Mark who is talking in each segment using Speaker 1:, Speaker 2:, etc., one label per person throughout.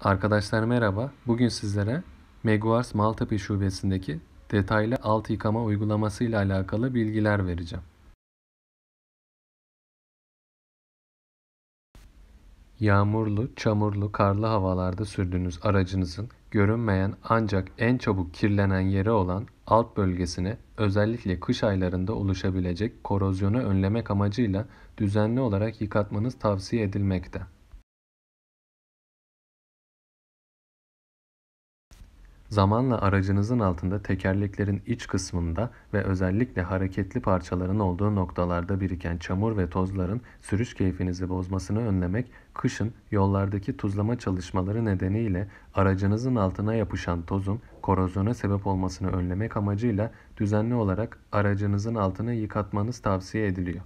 Speaker 1: Arkadaşlar merhaba. Bugün sizlere Meguars Maltepe Şubesi'ndeki detaylı alt yıkama uygulaması ile alakalı bilgiler vereceğim.
Speaker 2: Yağmurlu,
Speaker 1: çamurlu, karlı havalarda sürdüğünüz aracınızın görünmeyen ancak en çabuk kirlenen yeri olan alt bölgesine özellikle kış aylarında oluşabilecek korozyonu önlemek amacıyla düzenli olarak yıkatmanız tavsiye edilmekte.
Speaker 2: Zamanla aracınızın
Speaker 1: altında tekerleklerin iç kısmında ve özellikle hareketli parçaların olduğu noktalarda biriken çamur ve tozların sürüş keyfinizi bozmasını önlemek, kışın yollardaki tuzlama çalışmaları nedeniyle aracınızın altına yapışan tozun korozyona sebep olmasını önlemek amacıyla düzenli olarak aracınızın altını yıkatmanız tavsiye ediliyor.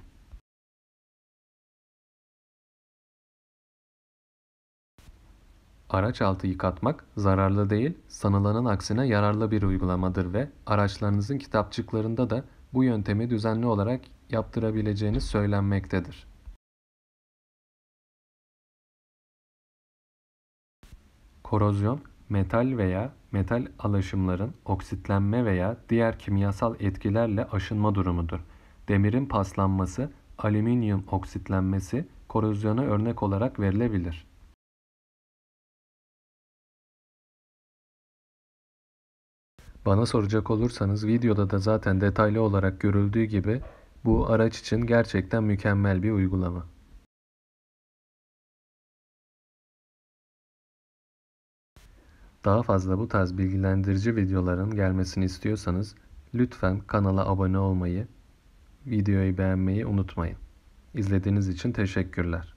Speaker 1: Araç altı yıkatmak zararlı değil, sanılanın aksine yararlı bir uygulamadır ve araçlarınızın kitapçıklarında da bu yöntemi düzenli olarak
Speaker 2: yaptırabileceğiniz söylenmektedir.
Speaker 1: Korozyon, metal veya metal alaşımların oksitlenme veya diğer kimyasal etkilerle aşınma durumudur. Demirin paslanması, alüminyum oksitlenmesi korozyona örnek olarak verilebilir. Bana soracak olursanız videoda da zaten detaylı olarak görüldüğü gibi bu araç için gerçekten mükemmel bir uygulama. Daha fazla bu tarz bilgilendirici videoların gelmesini istiyorsanız lütfen kanala abone olmayı, videoyu beğenmeyi unutmayın. İzlediğiniz için teşekkürler.